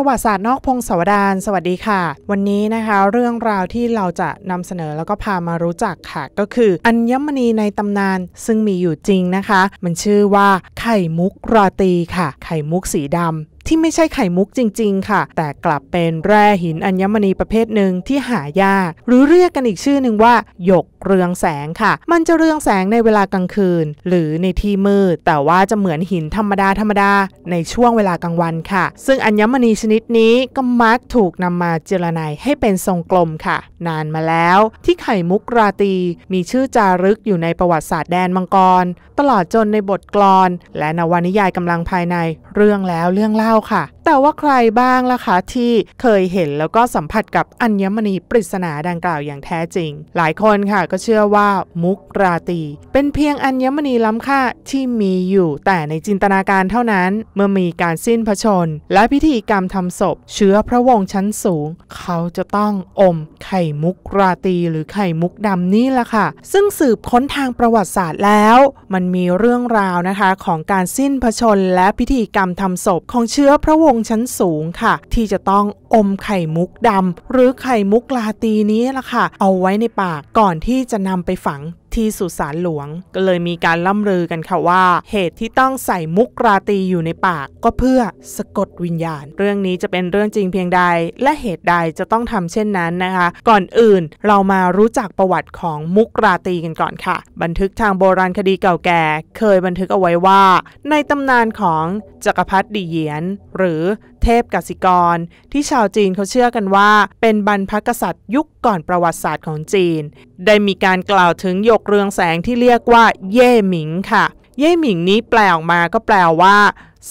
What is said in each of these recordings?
ประวัติศาสตร์นอกพงศาวดารสวัสดีค่ะ วันนี้นะคะ เรื่องราวที่เราจะนำเสนอแล้วก็พามารู้จักค่ะ ก็คืออัญมณีในตำนาน ซึ่งมีอยู่จริงนะคะ มันชื่อว่าไข่มุกราตีค่ะ ไข่มุกสีดำที่ไม่ใช่ไข่มุกจริงๆ ค่ะ แต่กลับเป็นแร่หินอัญมณีประเภทหนึ่งที่หายาก หรือเรียกกันอีกชื่อหนึ่งว่าหยกเรืองแสงค่ะ มันจะเรืองแสงในเวลากลางคืน หรือในที่มืดแต่ว่าจะเหมือนหินธรรมดาธรรมดา ในช่วงเวลากลางวันค่ะ ซึ่งอัญมณีชนิดนี้ ก็มักถูกนำมาเจรไนให้เป็นทรงกลมค่ะ นานมาแล้วที่ไข่มุกราตีมีชื่อจารึกอยู่ในประวัติศาสตร์แดนมังกร ตลอดจนในบทกลอนและนวนิยายกำลังภายใน เรื่องแล้วเรื่องเล่าค่ะแต่ว่าใครบ้างล่ะคะที่เคยเห็นแล้วก็สัมผัสกับอัญมณีปริศนาดังกล่าวอย่างแท้จริง หลายคนค่ะก็เชื่อว่ามุกราตี เป็นเพียงอัญมณีล้ำค่า ที่มีอยู่แต่ในจินตนาการเท่านั้น เมื่อมีการสิ้นพระชน และพิธีกรรมทำศพ เชื้อพระวงศ์ชั้นสูง เขาจะต้องอมไข่มุกราตีหรือไข่มุกดำนี่ละค่ะ ซึ่งสืบค้นทางประวัติศาสตร์แล้ว มันมีเรื่องราวนะคะของการสิ้นพระชนและพิธีกรรมทำศพของเชื้อพระวงศ์ชั้นสูงค่ะ ที่จะต้องอมไข่มุกดำ หรือไข่มุกลาตีนี้ล่ะค่ะ เอาไว้ในปากก่อนที่จะนำไปฝังที่สุสานหลวง ก็เลยมีการล่ำลือกันค่ะว่าเหตุที่ต้องใส่มุกราตีอยู่ในปาก ก็เพื่อสะกดวิญญาณ เรื่องนี้จะเป็นเรื่องจริงเพียงใดและเหตุใดจะต้องทำเช่นนั้นนะคะ ก่อนอื่นเรามารู้จักประวัติของมุกราตีกันก่อนค่ะ บันทึกทางโบราณคดีเก่าแก่เคยบันทึกเอาไว้ว่า ในตำนานของจักรพรรดิเยียนหรือเทพกสิกร ที่ชาวจีนเขาเชื่อกันว่า เป็นบรรพกษัตริย์ยุคก่อนประวัติศาสตร์ของจีน ได้มีการกล่าวถึงหยกเรืองแสงที่เรียกว่า เย่หมิงค่ะ เย่หมิงนี้แปลออกมาก็แปลว่า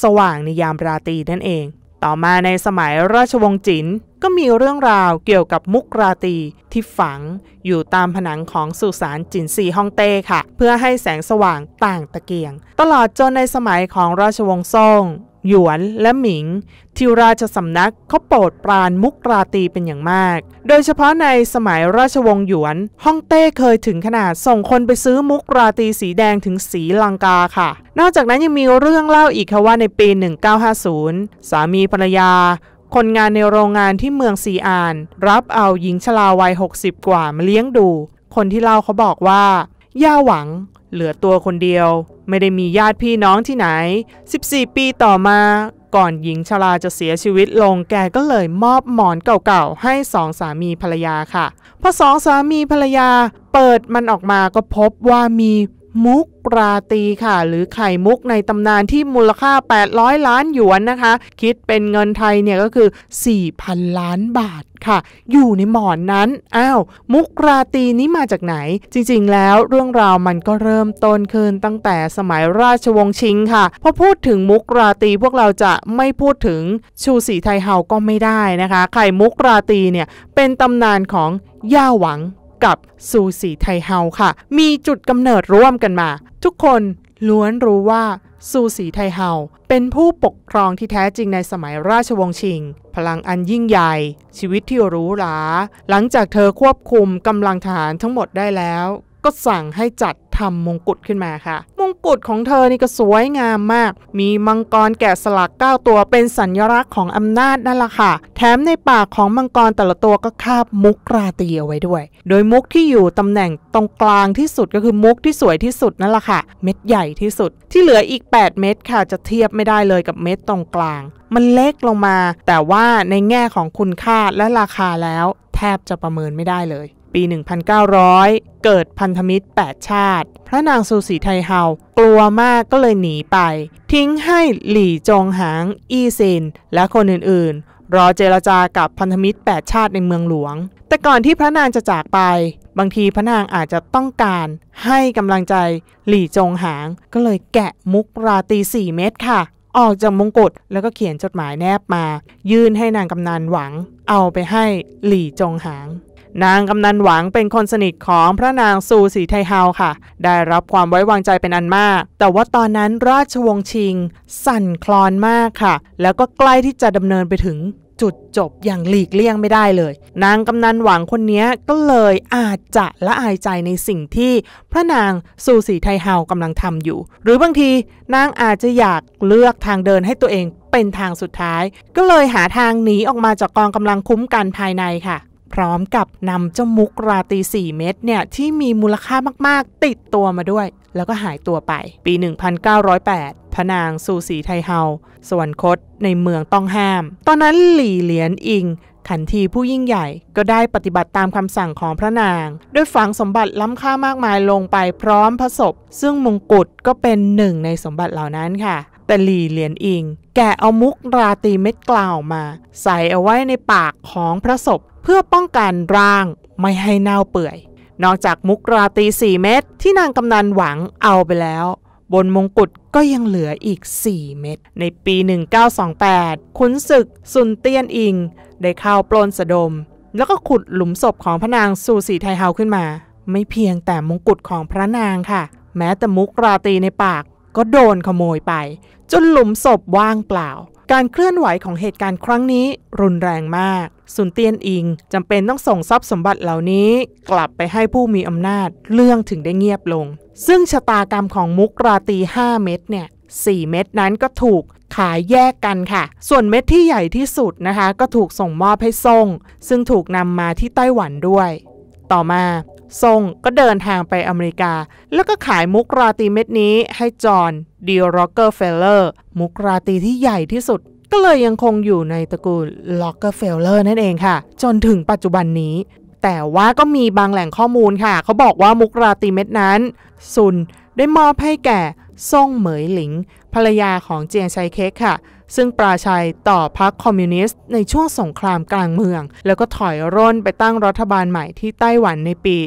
สว่างในยามราตรีนั่นเอง ต่อมาในสมัยราชวงศ์จิน ก็มีเรื่องราวเกี่ยวกับมุกราตีที่ฝัง อยู่ตามผนังของสุสานจินซีฮ่องเต้ค่ะ เพื่อให้แสงสว่างต่างตะเกียง ตลอดจนในสมัยของราชวงศ์ซ่งหยวน และหมิง ที่ราชสำนักเขาโปรดปรานมุกราตีเป็นอย่างมาก โดยเฉพาะในสมัยราชวงศ์หยวนฮ่องเต้เคยถึงขนาดส่งคนไปซื้อมุกราตีสีแดงถึงสีลังกาค่ะ นอกจากนั้นยังมีเรื่องเล่าอีกค่ะว่าในปี 1950 สามีภรรยา คนงานในโรงงานที่เมืองซีอาน รับเอาหญิงชราวัย 60 กว่ามาเลี้ยงดู คนที่เล่าเขาบอกว่าย่าหวังเหลือตัวคนเดียว ไม่ได้มีญาติพี่น้องที่ไหน 14 ปีต่อมา ก่อนหญิงชราจะเสียชีวิตลง แกก็เลยมอบหมอนเก่าๆ ให้สองสามีภรรยาค่ะพอสองสามีภรรยา เปิดมันออกมาก็พบว่ามีมุกราตีค่ะ หรือไข่มุกในตำนานที่มูลค่า 800 ล้านหยวนนะคะ คิดเป็นเงินไทยเนี่ยก็คือ 4,000 ล้านบาทค่ะ อยู่ในหมอนนั้นอ้าวมุกราตีนี้มาจากไหน จริงๆแล้วเรื่องราวมันก็เริ่มต้นขึ้นตั้งแต่สมัยราชวงศ์ชิงค่ะพอพูดถึงมุกราตีพวกเราจะไม่พูดถึงชูสีไทยเฮาก็ไม่ได้นะคะ ไข่มุกราตีเนี่ยเป็นตำนานของย่าหวังกับซูสีไทเฮาค่ะ มีจุดกำเนิดร่วมกันมา ทุกคนล้วนรู้ว่า ซูสีไทเฮาเป็นผู้ปกครองที่แท้จริงในสมัยราชวงศ์ชิง พลังอันยิ่งใหญ่ ชีวิตที่หรูหราหลังจากเธอควบคุมกำลังทหารทั้งหมดได้แล้ว ก็สั่งให้จัดทำมงกุฎขึ้นมาค่ะมงกุฎของเธอนี่ก็สวยงามมาก มีมังกรแกะสลัก9ตัวเป็นสัญลักษณ์ของอำนาจนั่นแหละค่ะ แถมในปากของมังกรแต่ละตัวก็คาบมุกราตรีเอาไว้ด้วย โดยมุกที่อยู่ตำแหน่งตรงกลางที่สุดก็คือมุกที่สวยที่สุดนั่นแหละค่ะเม็ดใหญ่ที่สุด ที่เหลืออีก 8 เม็ดค่ะจะเทียบไม่ได้เลยกับเม็ดตรงกลาง มันเล็กลงมา แต่ว่าในแง่ของคุณค่าและราคาแล้ว แทบจะประเมินไม่ได้เลยปี 1900 เกิดพันธมิตร 8 ชาติ พระนางซูสีไทเฮา กลัวมากก็เลยหนีไป ทิ้งให้หลี่จงหาง อีซิน และคนอื่นๆ รอเจรจากับพันธมิตร 8 ชาติในเมืองหลวง แต่ก่อนที่พระนางจะจากไป บางทีพระนางอาจจะต้องการให้กำลังใจหลี่จงหางก็เลยแกะมุกราตี 4 เม็ดค่ะ ออกจากมงกุฎแล้วก็เขียนจดหมายแนบมา ยื่นให้นางกำนันหวัง เอาไปให้หลี่จงหางนางกำนันหวังเป็นคนสนิทของพระนางซูสีไทเฮาค่ะ ได้รับความไว้วางใจเป็นอันมาก แต่ว่าตอนนั้นราชวงศ์ชิงสั่นคลอนมากค่ะ แล้วก็ใกล้ที่จะดำเนินไปถึงจุดจบอย่างหลีกเลี่ยงไม่ได้เลย นางกำนันหวังคนนี้ก็เลยอาจจะละอายใจในสิ่งที่พระนางสูสีไทเฮากำลังทำอยู่ หรือบางทีนางอาจจะอยากเลือกทางเดินให้ตัวเองเป็นทางสุดท้าย ก็เลยหาทางหนีออกมาจากกองกำลังคุ้มกันภายในค่ะพร้อมกับนำเจ้ามุกราตี 4 เม็ดเนี่ย ที่มีมูลค่ามาก ๆ ติดตัวมาด้วย แล้วก็หายตัวไปปี 1908 พนางซูสีไทเฮาสวรรคตในเมืองต้องห้าม ตอนนั้นหลี่เหลียนอิง ขันทีผู้ยิ่งใหญ่ ก็ได้ปฏิบัติตามคำสั่งของพระนาง ด้วยฝังสมบัติล้ำค่ามากมายลงไปพร้อมพระศพซึ่งมงกุฎก็เป็นหนึ่งในสมบัติเหล่านั้นค่ะ แต่หลี่เหลียนอิง แกเอามุกราตีเม็ดกล่าวมา ใส่เอาไว้ในปากของพระศพพื่อป้องกันร่างไม่ให้เน่าเปื่อย นอกจากมุกราตีสี่เม็ดที่นางกำนันหวังเอาไปแล้ว บนมงกุฎก็ยังเหลืออีก 4 เม็ด ในปี 1928 ขุนศึกซุนเตียนอิง ได้เข้าปล้นสะดม แล้วก็ขุดหลุมศพของพระนางสูสีไทยเฮาขึ้นมา ไม่เพียงแต่มงกุฎของพระนางค่ะ แม้แต่มุกราตีในปากก็โดนขโมยไปจนหลุมศพว่างเปล่าการเคลื่อนไหวของเหตุการณ์ครั้งนี้รุนแรงมาก สุนเตียนอิงจำเป็นต้องส่งทรัพย์สมบัติเหล่านี้ กลับไปให้ผู้มีอำนาจ เรื่องถึงได้เงียบลง ซึ่งชะตากรรมของมุกราตี 5 เม็ดเนี่ย 4 เม็ดนั้นก็ถูกขายแยกกันค่ะ ส่วนเม็ดที่ใหญ่ที่สุดนะคะ ก็ถูกส่งมอบให้ซ่ง ซึ่งถูกนำมาที่ไต้หวันด้วย ต่อมาทรงก็เดินทางไปอเมริกา แล้วก็ขายมุกราตีเม็ดนี้ให้จอห์นดีโรเกอร์เฟลเลอร์มุกราตีที่ใหญ่ที่สุด ก็เลยยังคงอยู่ในตระกูลล็อกเกอร์เฟลเลอร์นั่นเองค่ะ จนถึงปัจจุบันนี้ แต่ว่าก็มีบางแหล่งข้อมูลค่ะ เขาบอกว่ามุกราตีเม็ดนั้นซุนได้มอบให้แก่ซ่งเหมยหลิงภรรยาของเจียงไชเค็กค่ะซึ่งปราชัยต่อพรรคคอมมิวนิสต์ในช่วงสงครามกลางเมือง แล้วก็ถอยร่นไปตั้งรัฐบาลใหม่ที่ไต้หวันในปี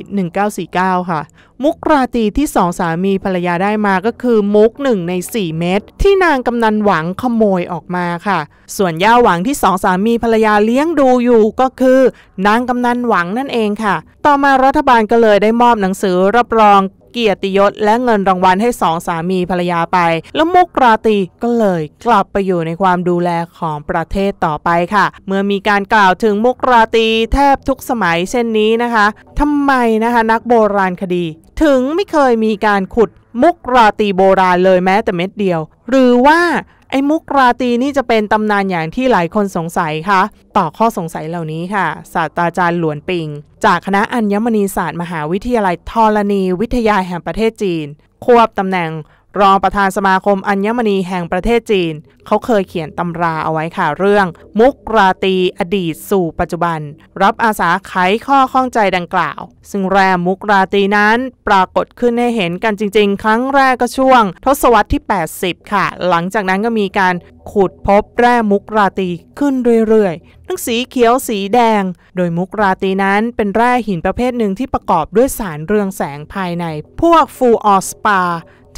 1949 ค่ะ มุกราตีที่สองสามีภรรยาได้มาก็คือ มุกหนึ่งใน4 เม็ดที่นางกำนันหวังขโมยออกมาค่ะ ส่วนย่าหวังที่สองสามีภรรยาเลี้ยงดูอยู่ก็คือนางกำนันหวังนั่นเองค่ะ ต่อมารัฐบาลก็เลยได้มอบหนังสือรับรองเกียรติยศและเงินรางวัลให้สองสามีภรรยาไป แล้วมุกราตีก็เลยกลับไปอยู่ในความดูแลของประเทศต่อไปค่ะ เมื่อมีการกล่าวถึงมุกราตีแทบทุกสมัยเช่นนี้นะคะ ทำไมนะคะนักโบราณคดีถึงไม่เคยมีการขุดมุกราตีโบราณเลยแม้แต่เม็ดเดียว หรือว่าไอ้มุกราตีนี่จะเป็นตำนานอย่างที่หลายคนสงสัยคะ ต่อข้อสงสัยเหล่านี้ค่ะ ศาสตราจารย์หลวนปิง จากคณะอัญมณีศาสตร์มหาวิทยาลัยธรณีวิทยาแห่งประเทศจีน ควบตำแหน่งรองประธานสมาคมอัญมณีแห่งประเทศจีนเขาเคยเขียนตำราเอาไว้ค่ะเรื่อง มุกราตีอดีตสู่ปัจจุบัน รับอาสาไขข้อข้องใจดังกล่าว ซึ่งแรมมุกราตีนั้นปรากฏขึ้นให้เห็นกันจริง ๆ ครั้งแรกก็ช่วง ทศวรรษที่ 80 ค่ะ หลังจากนั้นก็มีการขุดพบแร่มุกราตีขึ้นเรื่อยๆทั้งสีเขียวสีแดง โดยมุกราตีนั้นเป็นแร่หินประเภทหนึ่งที่ประกอบด้วยสารเรืองแสงภายใน พวกฟูออสปา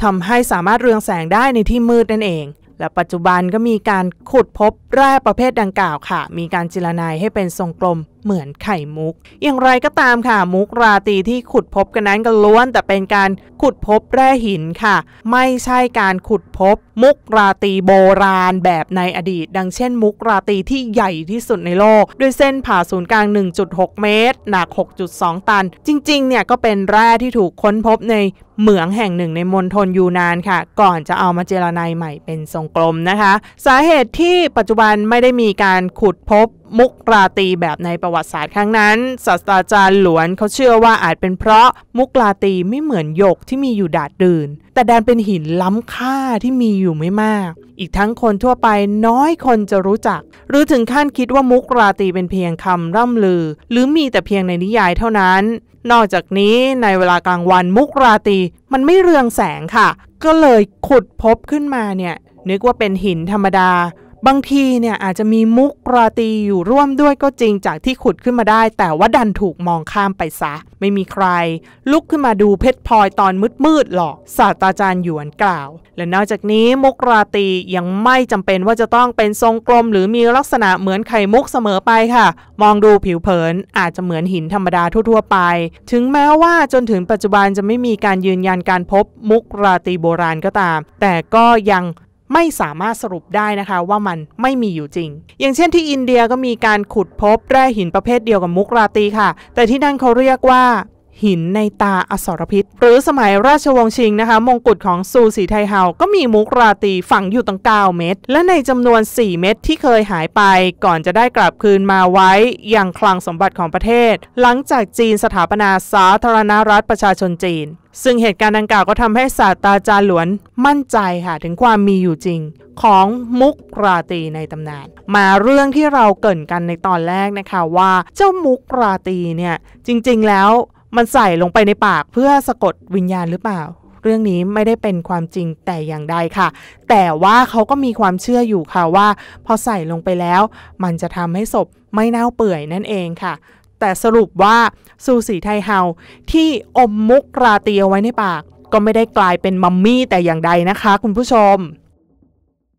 ทำให้สามารถเรืองแสงได้ในที่มืดนั่นเอง และปัจจุบันก็มีการขุดพบแร่ประเภทดังกล่าวค่ะ มีการจิรนายให้เป็นทรงกลมเหมือนไข่มุก อย่างไรก็ตามค่ะ มุกราตีที่ขุดพบกันนั้นก็ล้วน แต่เป็นการขุดพบแร่หินค่ะ ไม่ใช่การขุดพบมุกราตีโบราณแบบในอดีต ดังเช่นมุกราตีที่ใหญ่ที่สุดในโลกด้วยเส้นผ่าศูนย์กลาง 1.6 เมตรหนัก 6.2 ตัน จริงๆ เนี่ยก็เป็นแร่ที่ถูกค้นพบในเหมืองแห่งหนึ่งในมณฑลยูนานค่ะ ก่อนจะเอามาเจรไนใหม่เป็นทรงกลมนะคะ สาเหตุที่ปัจจุบันไม่ได้มีการขุดพบมุกราตีแบบในประวัติศาสตร์ครั้งนั้นศาสตราจารย์หลวนเขาเชื่อว่าอาจเป็นเพราะมุกราตีไม่เหมือนหยกที่มีอยู่ดาดดืน แต่แดนเป็นหินล้ำค่าที่มีอยู่ไม่มาก อีกทั้งคนทั่วไปน้อยคนจะรู้จัก หรือถึงขั้นคิดว่ามุกราตีเป็นเพียงคำร่ำลือ หรือมีแต่เพียงในนิยายเท่านั้นนอกจากนี้ในเวลากลางวันมุกราตีมันไม่เรืองแสงค่ะ ก็เลยขุดพบขึ้นมาเนี่ย นึกว่าเป็นหินธรรมดาบางทีเนี่ยอาจจะมีมุกราตีอยู่ร่วมด้วยก็จริงจากที่ขุดขึ้นมาได้ แต่ว่าดันถูกมองข้ามไปซะ ไม่มีใคร ลุกขึ้นมาดูเพชรพลอยตอนมืดๆหรอกศาสตราจารย์หยวนกล่าว และนอกจากนี้มุกราตียังไม่จำเป็นว่าจะต้องเป็นทรงกลมหรือมีลักษณะเหมือนไข่มุกเสมอไปค่ะ มองดูผิวเผินอาจจะเหมือนหินธรรมดาทั่วๆไป ถึงแม้ว่าจนถึงปัจจุบันจะไม่มีการยืนยันการพบมุกราตีโบราณก็ตาม แต่ก็ยังไม่สามารถสรุปได้นะคะว่ามันไม่มีอยู่จริง อย่างเช่นที่อินเดียก็มีการขุดพบแร่หินประเภทเดียวกับมุกราตีค่ะ แต่ที่นั่นเขาเรียกว่าหินในตาอสรพิษ หรือสมัยราชวงศ์ชิงนะคะมงกุฎของซูสีไทเฮา ก็มีมุกราตีฝังอยู่ตั้ง 9 เม็ดและในจำนวน 4 เม็ดที่เคยหายไป ก่อนจะได้กลับคืนมาไว้อย่างคลังสมบัติของประเทศ หลังจากจีนสถาปนาสาธารณรัฐประชาชนจีน ซึ่งเหตุการณ์ดังกล่าวก็ทำให้ศาสตราจารย์หลวนมั่นใจค่ะถึงความมีอยู่จริง ของมุกราตีในตำนาน มาเรื่องที่เราเกิดกันในตอนแรกนะคะว่าเจ้ามุกราตีเนี่ยจริง ๆแล้วมันใส่ลงไปในปากเพื่อสะกดวิญญาณหรือเปล่า เรื่องนี้ไม่ได้เป็นความจริงแต่อย่างใดค่ะ แต่ว่าเขาก็มีความเชื่ออยู่ค่ะว่าพอใส่ลงไปแล้ว มันจะทำให้ศพไม่เน่าเปื่อยนั่นเองค่ะ แต่สรุปว่า ซูสีไทยเฮาที่อมมุกราตีเอาไว้ในปาก ก็ไม่ได้กลายเป็นมัมมี่แต่อย่างใดนะคะ คุณผู้ชม